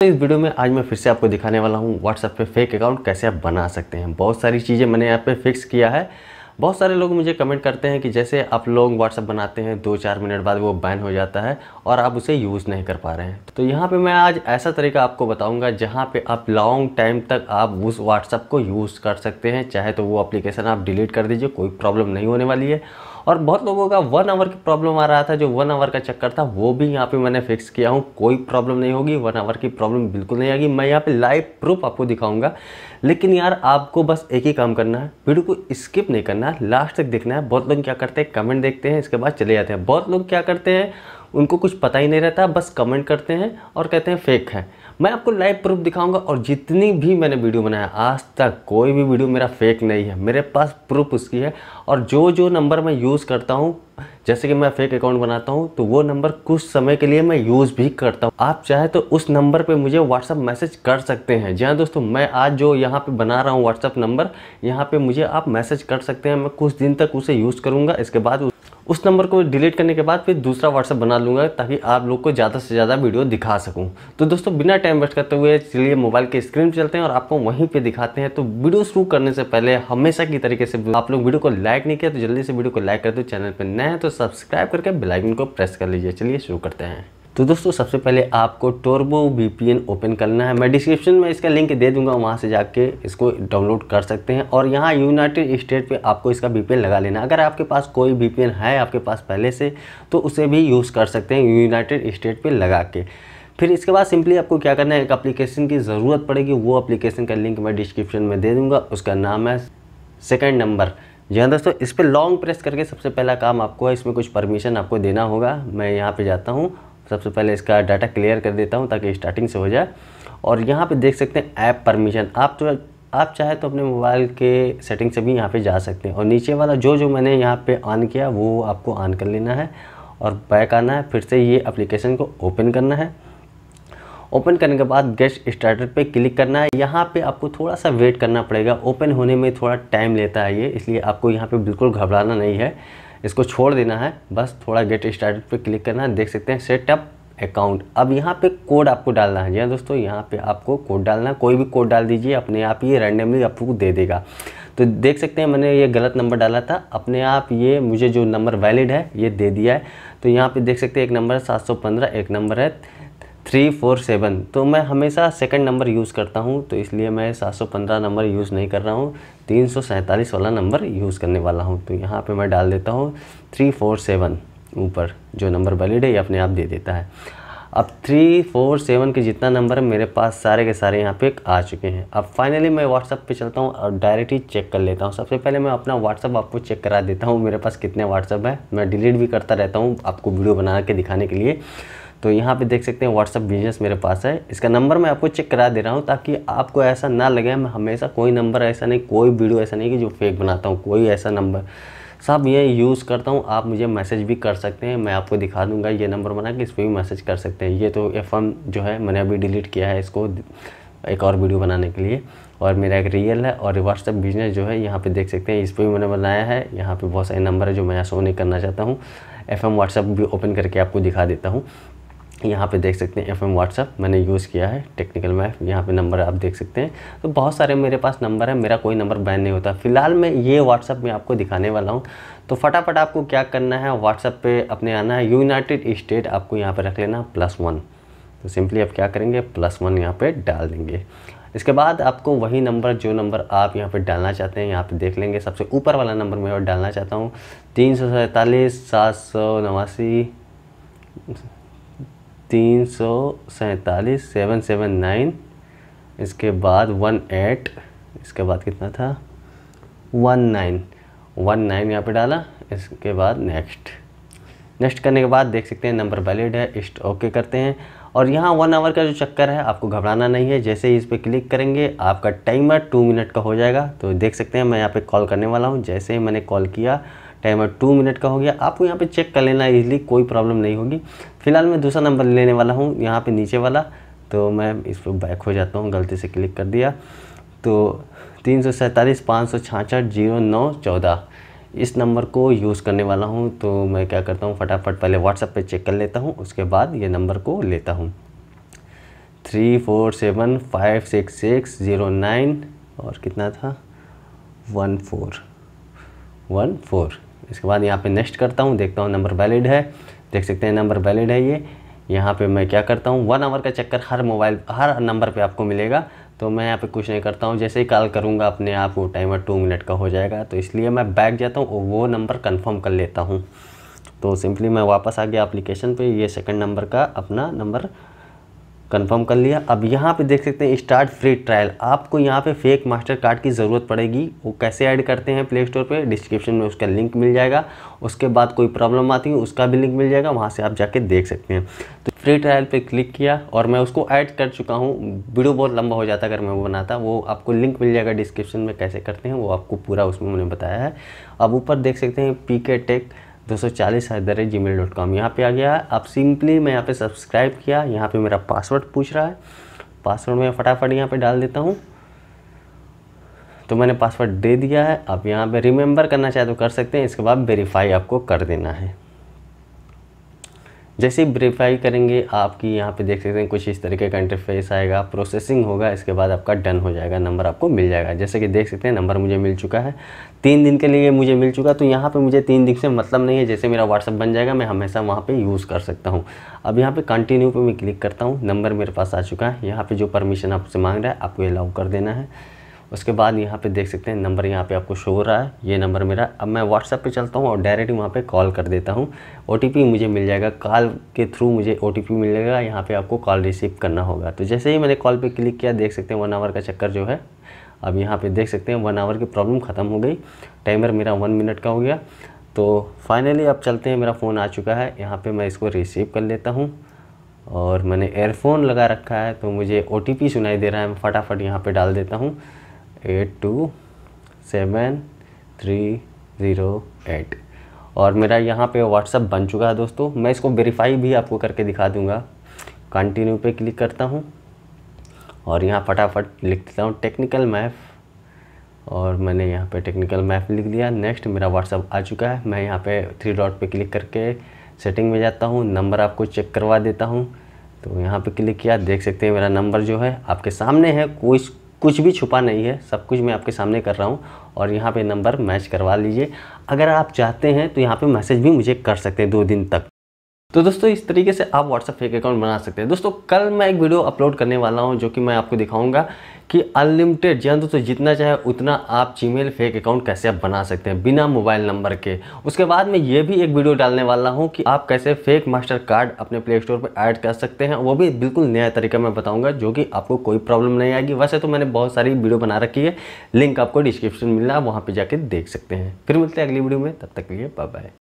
तो इस वीडियो में आज मैं फिर से आपको दिखाने वाला हूँ व्हाट्सएप पे फेक अकाउंट कैसे आप बना सकते हैं बहुत सारी चीज़ें मैंने यहाँ पे फिक्स किया है बहुत सारे लोग मुझे कमेंट करते हैं कि जैसे आप लोग व्हाट्सअप बनाते हैं दो चार मिनट बाद वो बैन हो जाता है और आप उसे यूज़ नहीं कर पा रहे हैं तो यहाँ पे मैं आज ऐसा तरीका आपको बताऊंगा जहाँ पे आप लॉन्ग टाइम तक आप उस व्हाट्सअप को यूज़ कर सकते हैं चाहे तो वो अप्लीकेशन आप डिलीट कर दीजिए कोई प्रॉब्लम नहीं होने वाली है और बहुत लोगों का वन आवर की प्रॉब्लम आ रहा था जो वन आवर का चक्कर था वो भी यहाँ पे मैंने फिक्स किया हूँ कोई प्रॉब्लम नहीं होगी वन आवर की प्रॉब्लम बिल्कुल नहीं आएगी मैं यहाँ पे लाइव प्रूफ आपको दिखाऊंगा लेकिन यार आपको बस एक ही काम करना है वीडियो को स्किप नहीं करना है लास्ट तक देखना है बहुत लोग क्या करते हैं कमेंट देखते हैं इसके बाद चले जाते हैं बहुत लोग क्या करते हैं उनको कुछ पता ही नहीं रहता बस कमेंट करते हैं और कहते हैं फेक है मैं आपको लाइव प्रूफ दिखाऊंगा और जितनी भी मैंने वीडियो बनाया आज तक कोई भी वीडियो मेरा फेक नहीं है मेरे पास प्रूफ उसकी है और जो जो नंबर मैं यूज़ करता हूँ जैसे कि मैं फेक अकाउंट बनाता हूँ तो वो नंबर कुछ समय के लिए मैं यूज़ भी करता हूँ आप चाहे तो उस नंबर पे मुझे व्हाट्सअप मैसेज कर सकते हैं जी हाँ दोस्तों मैं आज जो यहाँ पे बना रहा हूँ व्हाट्सअप नंबर यहाँ पे मुझे आप मैसेज कर सकते हैं मैं कुछ दिन तक उसे यूज़ करूँगा इसके बाद उस नंबर को डिलीट करने के बाद फिर दूसरा व्हाट्सअप बना लूँगा ताकि आप लोग को ज़्यादा से ज़्यादा वीडियो दिखा सकूँ तो दोस्तों बिना टाइम वेस्ट करते हुए चलिए मोबाइल के स्क्रीन पर चलते हैं और आपको वहीं पर दिखाते हैं तो वीडियो शुरू करने से पहले हमेशा की तरीके से आप लोग वीडियो को लाइक नहीं किया तो जल्दी से वीडियो को लाइक कर दो चैनल पर नए हैं तो सब्सक्राइब करके बेलाइकन को प्रेस कर लीजिए चलिए शुरू करते हैं तो दोस्तों सबसे पहले आपको टोर्बो वी ओपन करना है मैं डिस्क्रिप्शन में इसका लिंक दे दूंगा वहाँ से जाके इसको डाउनलोड कर सकते हैं और यहाँ यूनाइटेड स्टेट पे आपको इसका वी लगा लेना अगर आपके पास कोई वी है आपके पास पहले से तो उसे भी यूज़ कर सकते हैं यूनाइटेड स्टेट पर लगा के फिर इसके बाद सिंपली आपको क्या करना है एक अप्लीकेशन की ज़रूरत पड़ेगी वो अप्लीकेशन का लिंक मैं डिस्क्रिप्शन में दे दूँगा उसका नाम है सेकेंड नंबर जी हाँ दोस्तों इस पर लॉन्ग प्रेस करके सबसे पहला काम आपको है इसमें कुछ परमिशन आपको देना होगा मैं यहाँ पे जाता हूँ सबसे पहले इसका डाटा क्लियर कर देता हूँ ताकि स्टार्टिंग से हो जाए और यहाँ पे देख सकते हैं ऐप परमिशन आप तो आप चाहे तो अपने मोबाइल के सेटिंग से भी यहाँ पे जा सकते हैं और नीचे वाला जो जो मैंने यहाँ पे ऑन किया वो आपको ऑन कर लेना है और बैक आना है फिर से ये एप्लीकेशन को ओपन करना है ओपन करने के बाद गेस्ट स्टार्टर पे क्लिक करना है यहाँ पे आपको थोड़ा सा वेट करना पड़ेगा ओपन होने में थोड़ा टाइम लेता है ये इसलिए आपको यहाँ पे बिल्कुल घबराना नहीं है इसको छोड़ देना है बस थोड़ा गेट स्टार्ट पे क्लिक करना है देख सकते हैं सेटअप अकाउंट अब यहाँ पे कोड आपको डालना है जी हाँ दोस्तों यहाँ पे आपको कोड डालना है कोई भी कोड डाल दीजिए अपने आप ये रैंडमली आपको दे देगा तो देख सकते हैं मैंने ये गलत नंबर डाला था अपने आप ये मुझे जो नंबर वैलिड है ये दे दिया है तो यहाँ पे देख सकते हैं एक नंबर है सात एक नंबर है थ्री फोर सेवन तो मैं हमेशा सेकंड नंबर यूज़ करता हूँ तो इसलिए मैं सात सौ पंद्रह नंबर यूज़ नहीं कर रहा हूँ तीन सौ सैंतालीस वाला नंबर यूज़ करने वाला हूँ तो यहाँ पे मैं डाल देता हूँ थ्री फोर सेवन ऊपर जो नंबर वैलिड है ये अपने आप दे देता है अब थ्री फोर सेवन के जितना नंबर है मेरे पास सारे के सारे यहाँ पे आ चुके हैं अब फाइनली मैं व्हाट्सअप पे चलता हूँ और डायरेक्ट ही चेक कर लेता हूँ सबसे पहले मैं अपना व्हाट्सअप आपको चेक करा देता हूँ मेरे पास कितने व्हाट्सअप है मैं डिलीट भी करता रहता हूँ आपको वीडियो बना के दिखाने के लिए तो यहाँ पे देख सकते हैं व्हाट्सअप बिजनेस मेरे पास है इसका नंबर मैं आपको चेक करा दे रहा हूँ ताकि आपको ऐसा ना लगे मैं हमेशा कोई नंबर ऐसा नहीं कोई वीडियो ऐसा नहीं कि जो फेक बनाता हूँ कोई ऐसा नंबर सब ये यूज़ करता हूँ आप मुझे मैसेज भी कर सकते हैं मैं आपको दिखा दूँगा ये नंबर बना के इस पर भी मैसेज कर सकते हैं ये तो एफ जो है मैंने अभी डिलीट किया है इसको एक और वीडियो बनाने के लिए और मेरा एक रियल है और व्हाट्सअप बिजनेस जो है यहाँ पे देख सकते हैं इस पर भी मैंने बनाया है यहाँ पे बहुत सारे नंबर है जो मैं यहाँ शो नहीं करना चाहता हूँ एफ एम व्हाट्सअप भी ओपन करके आपको दिखा देता हूँ यहाँ पे देख सकते हैं एफ एम व्हाट्सअप मैंने यूज़ किया है टेक्निकल मैप यहाँ पे नंबर आप देख सकते हैं तो बहुत सारे मेरे पास नंबर है मेरा कोई नंबर बैन नहीं होता फिलहाल मैं ये व्हाट्सअप में आपको दिखाने वाला हूँ तो फटाफट आपको क्या करना है व्हाट्सअप पे अपने आना है यूनाइटेड स्टेट आपको यहाँ पर रख लेना प्लस वन तो सिंपली आप क्या करेंगे प्लस वन यहाँ पर डाल देंगे इसके बाद आपको वही नंबर जो नंबर आप यहाँ पर डालना चाहते हैं यहाँ पर देख लेंगे सबसे ऊपर वाला नंबर मैं और डालना चाहता हूँ तीन सौ सैंतालीस सात सौ नवासी तीन सौ सैंतालीस सेवन सेवन नाइन इसके बाद वन एट इसके बाद कितना था वन नाइन वन नाइन यहाँ पर डाला इसके बाद नेक्स्ट नेक्स्ट करने के बाद देख सकते हैं नंबर वैलिड है इस्ट ओके करते हैं और यहाँ वन आवर का जो चक्कर है आपको घबराना नहीं है जैसे ही इस पर क्लिक करेंगे आपका टाइमर टू मिनट का हो जाएगा तो देख सकते हैं मैं यहाँ पे कॉल करने वाला हूँ जैसे ही मैंने कॉल किया टाइमर टू मिनट का हो गया आपको यहाँ पे चेक कर लेना ईजिली कोई प्रॉब्लम नहीं होगी फिलहाल मैं दूसरा नंबर लेने वाला हूँ यहाँ पे नीचे वाला तो मैं इस पर बैक हो जाता हूँ गलती से क्लिक कर दिया तो तीन सौ सैंतालीस पाँच सौ छाछठ जीरो नौ चौदह इस नंबर को यूज़ करने वाला हूँ तो मैं क्या करता हूँ फटाफट पहले व्हाट्सएप पर चेक कर लेता हूँ उसके बाद ये नंबर को लेता हूँ three four seven five six six zero nine और कितना था वन फोर वन फोर इसके बाद यहाँ पे नेक्स्ट करता हूँ देखता हूँ नंबर वैलिड है देख सकते हैं नंबर वैलिड है ये यहाँ पे मैं क्या करता हूँ वन आवर का चक्कर हर मोबाइल हर नंबर पे आपको मिलेगा तो मैं यहाँ पे कुछ नहीं करता हूँ जैसे ही कॉल करूँगा अपने आप वो टाइमर टू मिनट का हो जाएगा तो इसलिए मैं बैक जाता हूँ और वो नंबर कन्फर्म कर लेता हूँ तो सिंपली मैं वापस आ गया अप्लीकेशन पर ये सेकेंड नंबर का अपना नंबर कंफर्म कर लिया अब यहाँ पे देख सकते हैं स्टार्ट फ्री ट्रायल आपको यहाँ पे फेक मास्टर कार्ड की ज़रूरत पड़ेगी वो कैसे ऐड करते हैं प्ले स्टोर पर डिस्क्रिप्शन में उसका लिंक मिल जाएगा उसके बाद कोई प्रॉब्लम आती है उसका भी लिंक मिल जाएगा वहाँ से आप जाके देख सकते हैं तो फ्री ट्रायल पे क्लिक किया और मैं उसको ऐड कर चुका हूँ वीडियो बहुत लंबा हो जाता अगर मैं वो बनाता वो आपको लिंक मिल जाएगा डिस्क्रिप्शन में कैसे करते हैं वो आपको पूरा उसमें मैंने बताया है अब ऊपर देख सकते हैं पी के टेक दो सौ चालीस at the rate Gmail dot com यहाँ पर आ गया है अब सिंपली मैं यहाँ पे सब्सक्राइब किया यहाँ पे मेरा पासवर्ड पूछ रहा है पासवर्ड मैं फटाफट यहाँ पे डाल देता हूँ तो मैंने पासवर्ड दे दिया है आप यहाँ पे रिमेंबर करना चाहे तो कर सकते हैं इसके बाद वेरीफाई आपको कर देना है जैसे ही वेरीफाई करेंगे आपकी यहाँ पे देख सकते हैं कुछ इस तरीके का इंटरफेस आएगा प्रोसेसिंग होगा इसके बाद आपका डन हो जाएगा नंबर आपको मिल जाएगा जैसे कि देख सकते हैं नंबर मुझे मिल चुका है तीन दिन के लिए मुझे मिल चुका तो यहाँ पे मुझे तीन दिन से मतलब नहीं है जैसे मेरा व्हाट्सअप बन जाएगा मैं हमेशा वहाँ पर यूज़ कर सकता हूँ अब यहाँ पर कंटिन्यू पर मैं क्लिक करता हूँ नंबर मेरे पास आ चुका है यहाँ पर जो परमिशन आपसे मांग रहा है आपको अलाउ कर देना है उसके बाद यहाँ पे देख सकते हैं नंबर यहाँ पे आपको शो हो रहा है ये नंबर मेरा अब मैं व्हाट्सअप पे चलता हूँ और डायरेक्ट वहाँ पे कॉल कर देता हूँ ओ मुझे मिल जाएगा कॉल के थ्रू मुझे ओ मिल जाएगा यहाँ पर आपको कॉल रिसीव करना होगा तो जैसे ही मैंने कॉल पर क्लिक किया देख सकते हैं वन आवर का चक्कर जो है अब यहाँ पर देख सकते हैं वन आवर की प्रॉब्लम ख़त्म हो गई टाइमर मेरा वन मिनट का हो गया तो फाइनली अब चलते हैं मेरा फ़ोन आ चुका है यहाँ पर मैं इसको रिसीव कर लेता हूँ और मैंने एयरफोन लगा रखा है तो मुझे ओ सुनाई दे रहा है मैं फटाफट यहाँ पे डाल देता हूँ eight two seven three zero eight और मेरा यहाँ पे व्हाट्सअप बन चुका है दोस्तों मैं इसको वेरीफाई भी आपको करके दिखा दूँगा कंटिन्यू पे क्लिक करता हूँ और यहाँ फटाफट लिख देता हूँ टेक्निकल मैप और मैंने यहाँ पे टेक्निकल मैप लिख दिया नेक्स्ट मेरा व्हाट्सअप आ चुका है मैं यहाँ पे थ्री डॉट पे क्लिक करके सेटिंग में जाता हूँ नंबर आपको चेक करवा देता हूँ तो यहाँ पे क्लिक किया देख सकते हैं मेरा नंबर जो है आपके सामने है कोई कुछ भी छुपा नहीं है सब कुछ मैं आपके सामने कर रहा हूँ और यहाँ पे नंबर मैच करवा लीजिए अगर आप चाहते हैं तो यहाँ पे मैसेज भी मुझे कर सकते हैं दो दिन तक तो दोस्तों इस तरीके से आप व्हाट्सअप फेक अकाउंट बना सकते हैं दोस्तों कल मैं एक वीडियो अपलोड करने वाला हूं जो कि मैं आपको दिखाऊंगा कि अनलिमिटेड जी दोस्तों जितना चाहे उतना आप जीमेल फेक अकाउंट कैसे आप बना सकते हैं बिना मोबाइल नंबर के उसके बाद मैं ये भी एक वीडियो डालने वाला हूँ कि आप कैसे फेक मास्टर कार्ड अपने प्ले स्टोर पर ऐड कर सकते हैं वो भी बिल्कुल नया तरीका मैं बताऊँगा जो कि आपको कोई प्रॉब्लम नहीं आएगी वैसे तो मैंने बहुत सारी वीडियो बना रखी है लिंक आपको डिस्क्रिप्शन मिलना है वहाँ पर जाके देख सकते हैं फिर मिलते हैं अगली वीडियो में तब तक के लिए बाय बाय